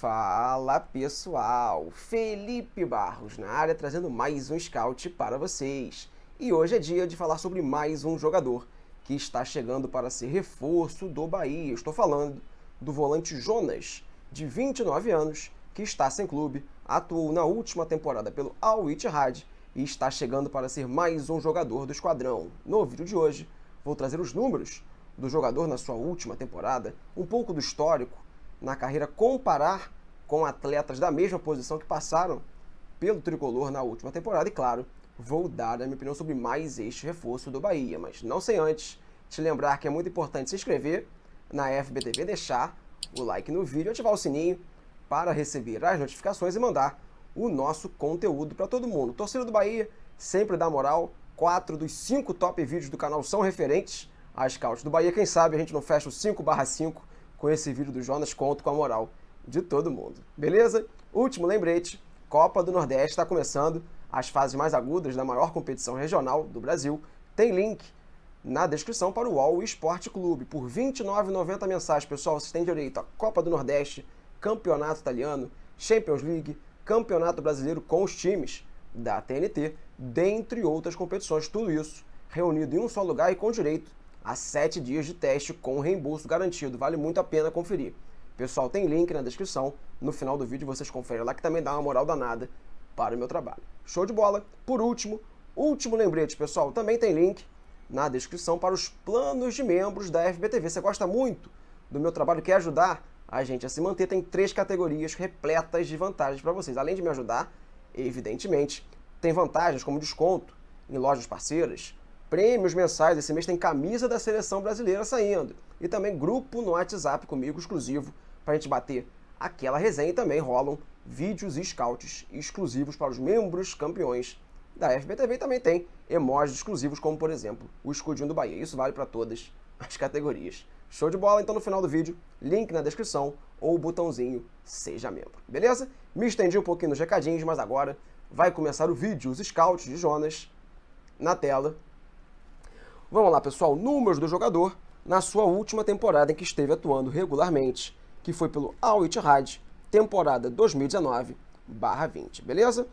Fala pessoal, Felipe Barros na área trazendo mais um scout para vocês. E hoje é dia de falar sobre mais um jogador que está chegando para ser reforço do Bahia. Estou falando do volante Jonas, de 29 anos, que está sem clube, atuou na última temporada pelo Al Ittihad e está chegando para ser mais um jogador do esquadrão. No vídeo de hoje, vou trazer os números do jogador na sua última temporada, um pouco do histórico na carreira comparar com atletas da mesma posição que passaram pelo tricolor na última temporada. E claro, vou dar a minha opinião sobre mais este reforço do Bahia, mas não sem antes te lembrar que é muito importante se inscrever na FBTV, deixar o like no vídeo, ativar o sininho para receber as notificações e mandar o nosso conteúdo para todo mundo. torcedor do Bahia sempre dá moral. Quatro dos cinco top vídeos do canal são referentes a Scouts do Bahia. Quem sabe a gente não fecha o 5 barra 5 com esse vídeo do Jonas, conto com a moral de todo mundo. Beleza? Último lembrete: Copa do Nordeste está começando as fases mais agudas da maior competição regional do Brasil. Tem link na descrição para o UOL Esporte Clube. Por R$ 29,90 mensais, pessoal, vocês têm direito a Copa do Nordeste, Campeonato Italiano, Champions League, Campeonato Brasileiro com os times da TNT, dentre outras competições. Tudo isso reunido em um só lugar e com direito a 7 dias de teste com reembolso garantido. Vale muito a pena conferir. Pessoal, tem link na descrição. No final do vídeo vocês conferem lá que também dá uma moral danada para o meu trabalho. Show de bola! Por último, último lembrete, pessoal, também tem link na descrição para os planos de membros da FBTV. Você gosta muito do meu trabalho, quer ajudar a gente a se manter? Tem três categorias repletas de vantagens para vocês. Além de me ajudar, evidentemente, tem vantagens como desconto em lojas parceiras, prêmios mensais. Esse mês tem camisa da seleção brasileira saindo. E também grupo no WhatsApp comigo exclusivo para a gente bater aquela resenha. E também rolam vídeos e scouts exclusivos para os membros campeões da FBTV. E também tem emojis exclusivos, como por exemplo o escudinho do Bahia. Isso vale para todas as categorias. Show de bola, então no final do vídeo, link na descrição ou o botãozinho Seja Membro, beleza? Me estendi um pouquinho nos recadinhos, mas agora vai começar o vídeo, os scouts de Jonas na tela Vamos lá, pessoal. Números do jogador na sua última temporada em que esteve atuando regularmente, que foi pelo Al Ittihad, temporada 2019/20, beleza?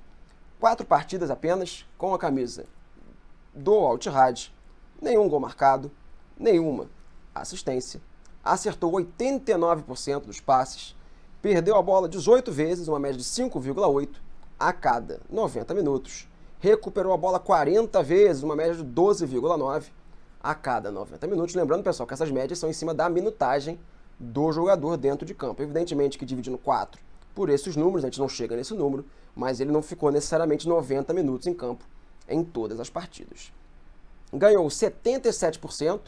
Quatro partidas apenas com a camisa do Al Ittihad, nenhum gol marcado, nenhuma assistência. Acertou 89% dos passes, perdeu a bola 18 vezes, uma média de 5,8 a cada 90 minutos. Recuperou a bola 40 vezes, uma média de 12,9 a cada 90 minutos. Lembrando, pessoal, que essas médias são em cima da minutagem do jogador dentro de campo. Evidentemente que dividindo 4 por esses números, a gente não chega nesse número, mas ele não ficou necessariamente 90 minutos em campo em todas as partidas. Ganhou 77%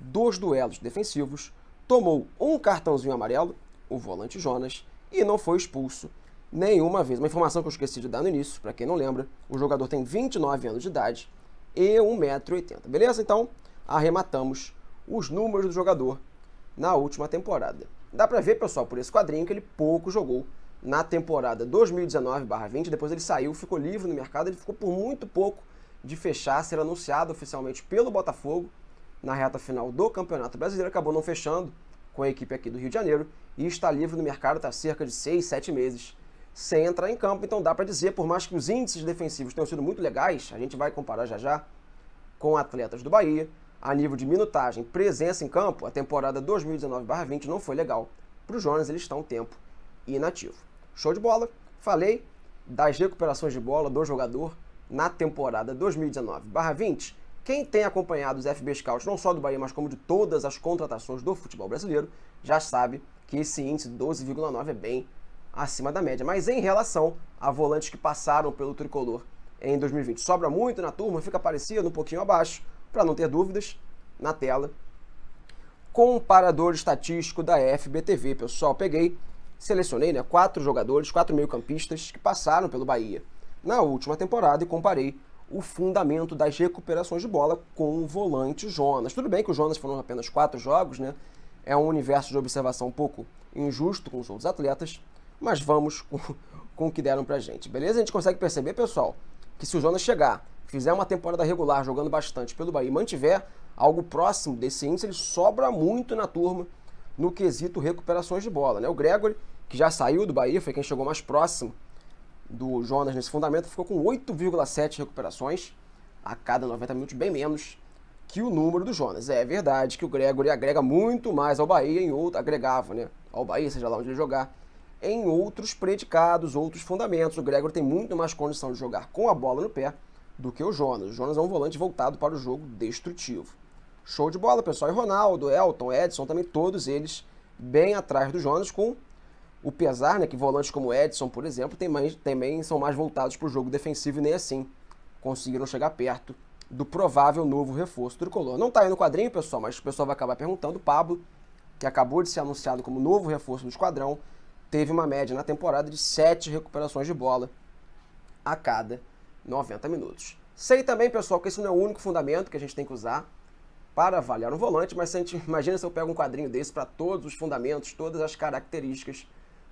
dos duelos defensivos, tomou um cartãozinho amarelo, o volante Jonas, e não foi expulso nenhuma vez. Uma informação que eu esqueci de dar no início, para quem não lembra, o jogador tem 29 anos de idade e 1,80m, beleza? Então, arrematamos os números do jogador na última temporada. Dá para ver, pessoal, por esse quadrinho que ele pouco jogou na temporada 2019/20. Depois ele saiu, ficou livre no mercado, ele ficou por muito pouco de fechar, ser anunciado oficialmente pelo Botafogo na reta final do Campeonato Brasileiro, acabou não fechando com a equipe aqui do Rio de Janeiro e está livre no mercado, está cerca de 6, 7 meses sem entrar em campo. Então dá para dizer, por mais que os índices defensivos tenham sido muito legais, a gente vai comparar já já com atletas do Bahia, a nível de minutagem, presença em campo, a temporada 2019-20 não foi legal. Para o Jonas, ele está um tempo inativo. Show de bola. Falei das recuperações de bola do jogador na temporada 2019-20. Quem tem acompanhado os FB Scouts, não só do Bahia, mas como de todas as contratações do futebol brasileiro, já sabe que esse índice 12,9 é bem acima da média. Mas em relação a volantes que passaram pelo tricolor em 2020, sobra muito na turma, fica parecido, um pouquinho abaixo para não ter dúvidas, na tela. Comparador estatístico da FBTV, pessoal. Peguei, selecionei né, quatro jogadores, quatro meio-campistas que passaram pelo Bahia na última temporada e comparei o fundamento das recuperações de bola com o volante Jonas. Tudo bem que o Jonas foram apenas quatro jogos, né? É um universo de observação um pouco injusto com os outros atletas, mas vamos com, com o que deram pra gente, beleza? A gente consegue perceber, pessoal, que se o Jonas chegar fizer uma temporada regular jogando bastante pelo Bahia e mantiver algo próximo desse índice, ele sobra muito na turma no quesito recuperações de bola. Né? O Gregory, que já saiu do Bahia, foi quem chegou mais próximo do Jonas nesse fundamento, ficou com 8,7 recuperações a cada 90 minutos, bem menos que o número do Jonas. É verdade que o Gregory agrega muito mais ao Bahia em outro agregava, né? Ao Bahia, seja lá onde ele jogar, em outros predicados, outros fundamentos. O Gregory tem muito mais condição de jogar com a bola no pé do que o Jonas. O Jonas é um volante voltado para o jogo destrutivo. Show de bola, pessoal. E Ronaldo, Elton, Edson, também todos eles bem atrás do Jonas, com o pesar né, que volantes como Edson, por exemplo, tem mais, também são mais voltados para o jogo defensivo e nem assim conseguiram chegar perto do provável novo reforço tricolor. Não está aí no quadrinho, pessoal, mas o pessoal vai acabar perguntando. Pablo, que acabou de ser anunciado como novo reforço do esquadrão, teve uma média na temporada de sete recuperações de bola a cada 90 minutos. Sei também, pessoal, que esse não é o único fundamento que a gente tem que usar para avaliar um volante, mas se gente, imagina se eu pego um quadrinho desse para todos os fundamentos, todas as características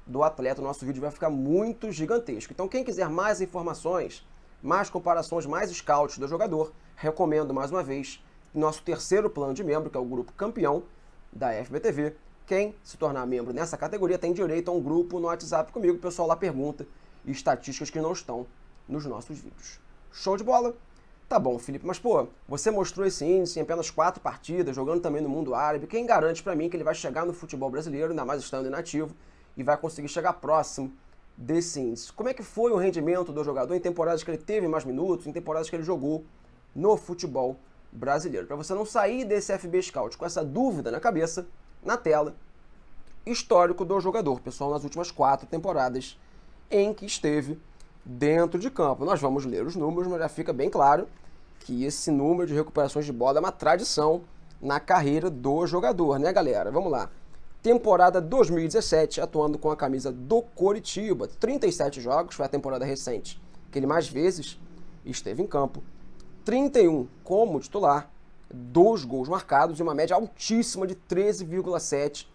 do atleta, o nosso vídeo vai ficar muito gigantesco. Então, quem quiser mais informações, mais comparações, mais scouts do jogador, recomendo mais uma vez nosso terceiro plano de membro, que é o grupo campeão da FBTV. Quem se tornar membro nessa categoria tem direito a um grupo no WhatsApp comigo. O pessoal lá pergunta estatísticas que não estão nos nossos vídeos. Show de bola? Tá bom, Felipe, mas pô, você mostrou esse índice em apenas quatro partidas, jogando também no mundo árabe. Quem garante para mim que ele vai chegar no futebol brasileiro, ainda mais estando inativo, e vai conseguir chegar próximo desse índice? Como é que foi o rendimento do jogador em temporadas que ele teve mais minutos, em temporadas que ele jogou no futebol brasileiro? Para você não sair desse FB Scout com essa dúvida na cabeça, na tela, histórico do jogador, pessoal, nas últimas quatro temporadas em que esteve dentro de campo. Nós vamos ler os números, mas já fica bem claro que esse número de recuperações de bola é uma tradição na carreira do jogador, né, galera? Vamos lá. Temporada 2017, atuando com a camisa do Coritiba. 37 jogos, foi a temporada recente que ele mais vezes esteve em campo. 31 como titular, dois gols marcados e uma média altíssima de 13,7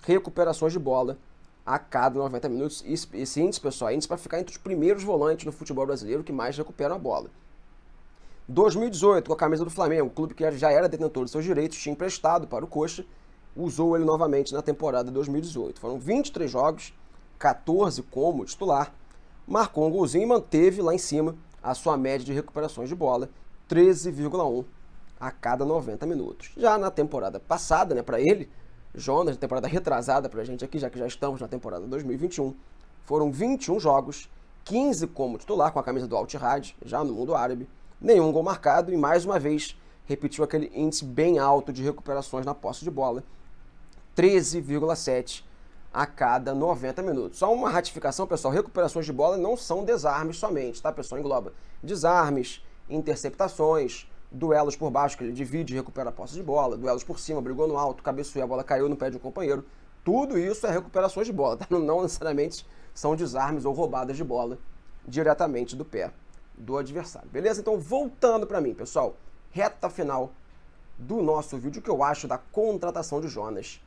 recuperações de bola a cada 90 minutos. Esse índice, pessoal, é índice para ficar entre os primeiros volantes no futebol brasileiro que mais recuperam a bola. 2018, com a camisa do Flamengo, o clube que já era detentor de seus direitos, tinha emprestado para o Coxa, usou ele novamente na temporada 2018. Foram 23 jogos, 14 como titular, marcou um golzinho e manteve lá em cima a sua média de recuperações de bola, 13,1 a cada 90 minutos. Já na temporada passada, né, para ele, Jonas, na temporada retrasada para a gente aqui, já que já estamos na temporada 2021. Foram 21 jogos, 15 como titular com a camisa do Al já no mundo árabe, nenhum gol marcado e mais uma vez repetiu aquele índice bem alto de recuperações na posse de bola, 13,7 a cada 90 minutos. Só uma ratificação, pessoal, recuperações de bola não são desarmes somente, tá, pessoal? Engloba desarmes, interceptações, duelos por baixo, que ele divide e recupera a posse de bola, duelos por cima, brigou no alto, cabeçou a bola caiu no pé de um companheiro. Tudo isso é recuperações de bola, tá? não necessariamente são desarmes ou roubadas de bola diretamente do pé do adversário. Beleza? Então, voltando para mim, pessoal, reta final do nosso vídeo, que eu acho da contratação de Jonas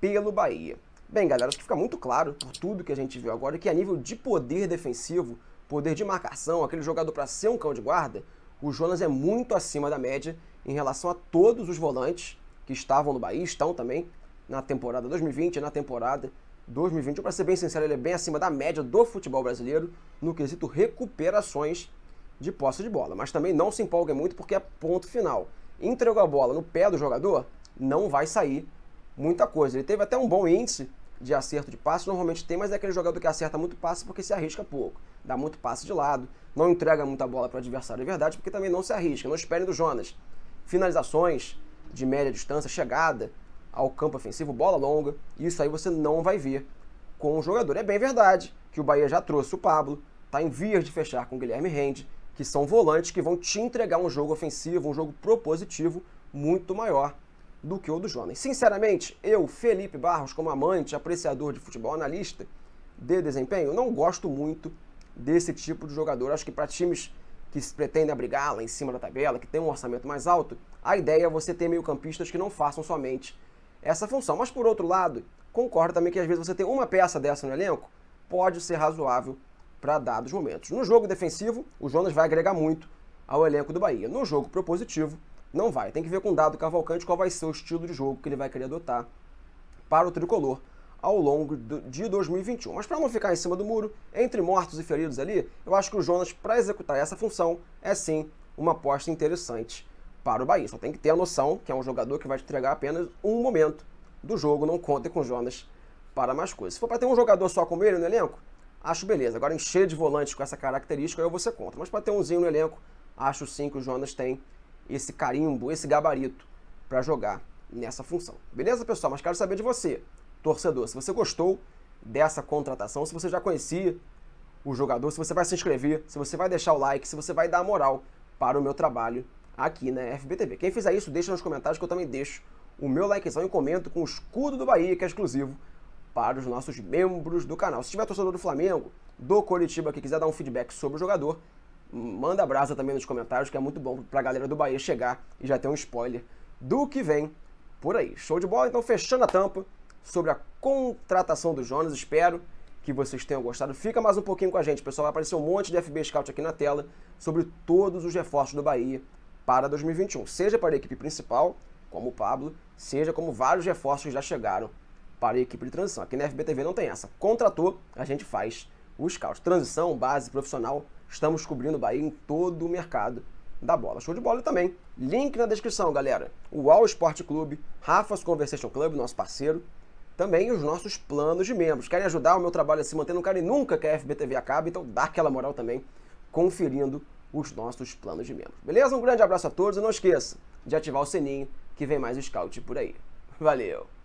pelo Bahia. Bem, galera, acho que fica muito claro por tudo que a gente viu agora que a nível de poder defensivo, poder de marcação, aquele jogador para ser um cão de guarda, o Jonas é muito acima da média em relação a todos os volantes que estavam no Bahia, estão também na temporada 2020, na temporada 2021. Para ser bem sincero, ele é bem acima da média do futebol brasileiro no quesito recuperações de posse de bola. Mas também não se empolgue muito porque é ponto final. Entregou a bola no pé do jogador, não vai sair muita coisa. Ele teve até um bom índice de acerto de passe, normalmente tem, mas é aquele jogador que acerta muito passe porque se arrisca pouco. Dá muito passe de lado, não entrega muita bola para o adversário, é verdade, porque também não se arrisca. Não esperem do Jonas. Finalizações de média distância, chegada ao campo ofensivo, bola longa, isso aí você não vai ver com o jogador. É bem verdade que o Bahia já trouxe o Pablo, está em vias de fechar com o Guilherme Rende, que são volantes que vão te entregar um jogo ofensivo, um jogo propositivo muito maior do que o dos homens. Sinceramente, eu, Felipe Barros, como amante, apreciador de futebol, analista de desempenho, não gosto muito desse tipo de jogador. Acho que para times que se pretendem abrigar lá em cima da tabela, que tem um orçamento mais alto, a ideia é você ter meio-campistas que não façam somente essa função. Mas por outro lado, concordo também que às vezes você ter uma peça dessa no elenco pode ser razoável para dados momentos. No jogo defensivo, o Jonas vai agregar muito ao elenco do Bahia. No jogo propositivo, não vai. Tem que ver com o Dado Cavalcante qual vai ser o estilo de jogo que ele vai querer adotar para o tricolor ao longo de 2021. Mas para não ficar em cima do muro, entre mortos e feridos ali, eu acho que o Jonas, para executar essa função, é sim uma aposta interessante para o Bahia. Só tem que ter a noção que é um jogador que vai te entregar apenas um momento do jogo, não conta com o Jonas para mais coisas. Se for para ter um jogador só com ele no elenco, acho beleza. Agora encher de volantes com essa característica, eu vou conta. Mas para ter umzinho no elenco, acho sim que o Jonas tem esse carimbo, esse gabarito para jogar nessa função. Beleza, pessoal? Mas quero saber de você, torcedor, se você gostou dessa contratação, se você já conhecia o jogador, se você vai se inscrever, se você vai deixar o like, se você vai dar moral para o meu trabalho aqui na FBTV. Quem fizer isso, deixa nos comentários que eu também deixo o meu likezão e comento com o escudo do Bahia, que é exclusivo para os nossos membros do canal. Se tiver torcedor do Flamengo, do Coritiba, que quiser dar um feedback sobre o jogador, Manda brasa também nos comentários, que é muito bom pra galera do Bahia chegar e já ter um spoiler do que vem por aí. Show de bola, então fechando a tampa sobre a contratação do Jonas, espero que vocês tenham gostado. Fica mais um pouquinho com a gente, pessoal. Vai aparecer um monte de FB Scout aqui na tela sobre todos os reforços do Bahia para 2021. Seja para a equipe principal, como o Pablo, seja como vários reforços já chegaram para a equipe de transição. Aqui na FBTV não tem essa. Contratou, a gente faz o scout. Transição, base, profissional, Estamos cobrindo o Bahia em todo o mercado da bola. Show de bola também. Link na descrição, galera. O All Sport Club, Rafa's Conversation Club, nosso parceiro. Também os nossos planos de membros. Querem ajudar o meu trabalho a se manter? Não querem nunca que a FBTV acabe, então dá aquela moral também, conferindo os nossos planos de membros. Beleza? Um grande abraço a todos e não esqueça de ativar o sininho que vem mais scout por aí. Valeu!